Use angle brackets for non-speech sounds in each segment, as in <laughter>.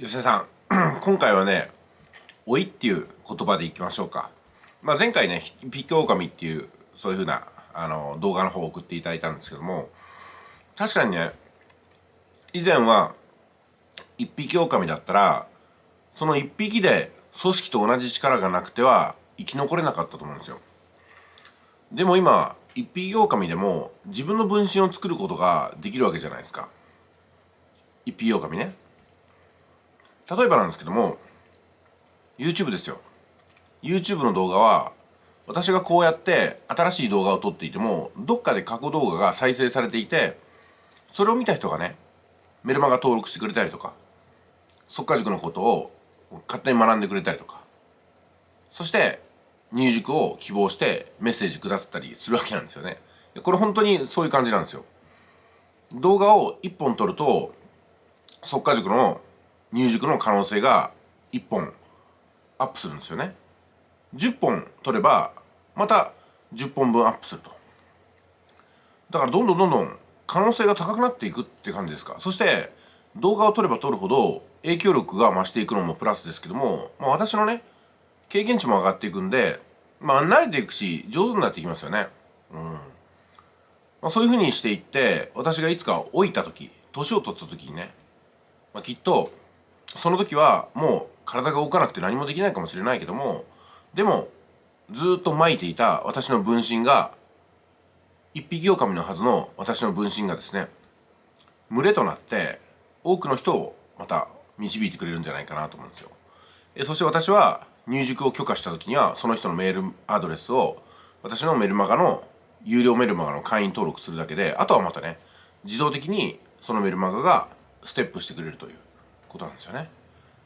吉田さん <clears throat> 今回はね「老い」っていう言葉でいきましょうか、まあ、前回ね「ピッキオオカミ」っていうそういうふうなあの動画の方を送っていただいたんですけども確かにね以前は一匹狼だったらその一匹で組織と同じ力がなくては生き残れなかったと思うんですよでも今一匹狼でも自分の分身を作ることができるわけじゃないですか一匹狼ね例えばなんですけども YouTube ですよ YouTube の動画は私がこうやって新しい動画を撮っていてもどっかで過去動画が再生されていてそれを見た人がねメルマガ登録してくれたりとかっか塾のことを勝手に学んでくれたりとかそして入塾を希望してメッセージくださったりするわけなんですよねこれ本当にそういう感じなんですよ動画を一本撮るとっか塾の入塾の可能性が1本アップするんですよね10本取ればまた10本分アップするとだからどんどんどんどん可能性が高くなっていくって感じですかそして動画を撮れば撮るほど影響力が増していくのもプラスですけども、まあ、私のね経験値も上がっていくんでまあ慣れていくし上手になっていきますよねうん、まあ、そういうふうにしていって私がいつか老いた時年を取った時にね、まあ、きっとその時はもう体が動かなくて何もできないかもしれないけどもでもずっとまいていた私の分身が一匹狼のはずの私の分身がですね群れとなって多くの人をまた導いてくれるんじゃないかなと思うんですよ。そして私は入塾を許可した時にはその人のメールアドレスを私のメルマガの有料メルマガの会員登録するだけであとはまたね自動的にそのメルマガがステップしてくれるということなんですよね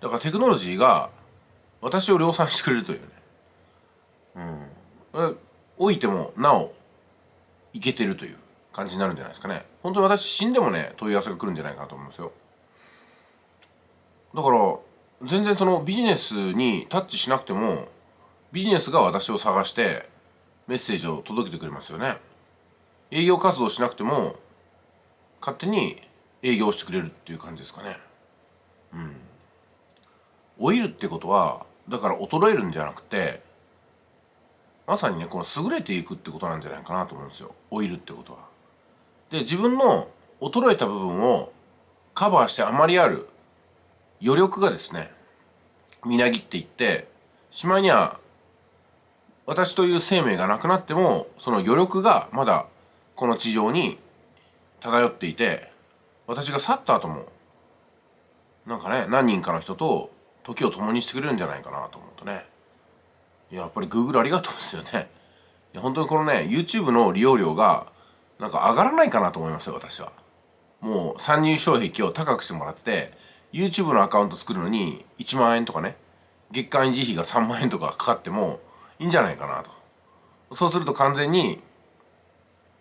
だからテクノロジーが私を量産してくれるというねうん老いてもなおいけてるという感じになるんじゃないですかね本当に私死んでもね問い合わせが来るんじゃないかなと思うんですよだから全然そのビジネスにタッチしなくてもビジネスが私を探してメッセージを届けてくれますよね営業活動しなくても勝手に営業してくれるっていう感じですかねうん老いるってことはだから衰えるんじゃなくてまさにねこの優れていくってことなんじゃないかなと思うんですよ老いるってことは。で自分の衰えた部分をカバーして余りある余力がですねみなぎっていってしまいには私という生命がなくなってもその余力がまだこの地上に漂っていて私が去った後もなんかね何人かの人と時を共にしてくれるんじゃないかなと思うとねやっぱり Google ありがとうですよね本当にこのね YouTube の利用料がなんか上がらないかなと思いますよ私はもう参入障壁を高くしてもらって YouTube のアカウント作るのに1万円とかね月間維持費が3万円とかかかってもいいんじゃないかなとそうすると完全に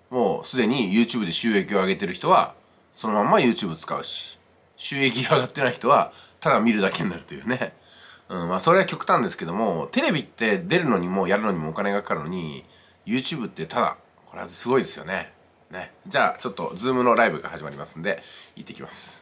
もうすでに YouTube で収益を上げてる人はそのまんま YouTube 使うし収益が上がってない人はただ見るだけになるというね。うん、まあそれは極端ですけども、テレビって出るのにもやるのにもお金がかかるのに、YouTube ってただ、これはすごいですよね。ね。じゃあちょっと Zoom のライブが始まりますんで、行ってきます。